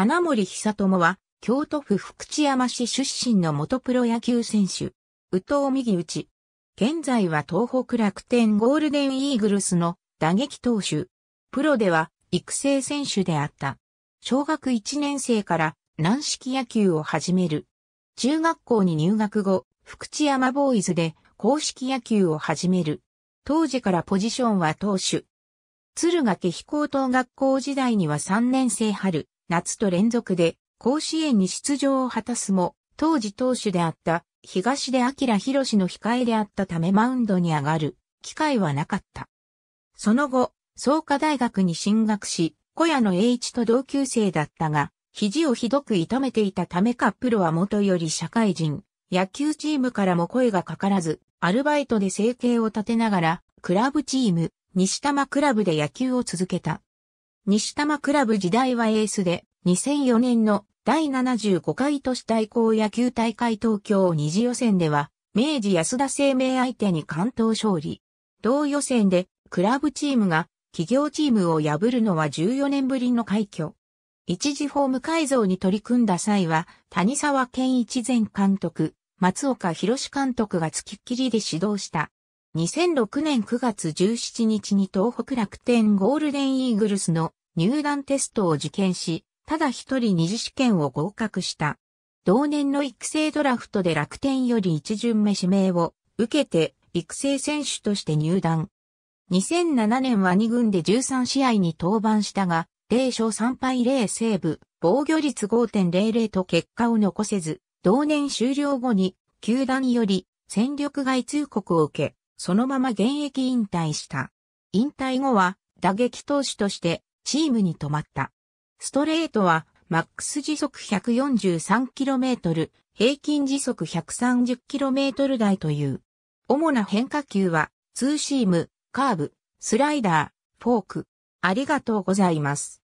金森久友は、京都府福知山市出身の元プロ野球選手、宇藤右打ち。現在は東北楽天ゴールデンイーグルスの打撃投手。プロでは育成選手であった。小学1年生から軟式野球を始める。中学校に入学後、福知山ボーイズで公式野球を始める。当時からポジションは投手。敦賀気飛高等学校時代には3年生春、夏と連続で甲子園に出場を果たすも、当時投手であった東出明宏の控えであったためマウンドに上がる機会はなかった。その後、創価大学に進学し、小屋の栄一と同級生だったが、肘をひどく痛めていたためかプロはもとより社会人、野球チームからも声がかからず、アルバイトで生計を立てながら、クラブチーム、西玉クラブで野球を続けた。西多摩クラブ時代はエースで、2004年の第75回都市対抗野球大会東京二次予選では、明治安田生命相手に関東勝利。同予選で、クラブチームが企業チームを破るのは14年ぶりの快挙。一時ホーム改造に取り組んだ際は、谷沢健一前監督、松岡博監督が付きっきりで指導した。2006年9月17日に東北楽天ゴールデンイーグルスの入団テストを受験し、ただ一人二次試験を合格した。同年の育成ドラフトで楽天より一巡目指名を受けて育成選手として入団。2007年は2軍で13試合に登板したが、0勝3敗0セーブ、防御率5.00と結果を残せず、同年終了後に球団より戦力外通告を受け、そのまま現役引退した。引退後は打撃投手としてチームに止まった。ストレートは、マックス時速 143km、平均時速 130km 台という。主な変化球は、ツーシーム、カーブ、スライダー、フォーク。ありがとうございます。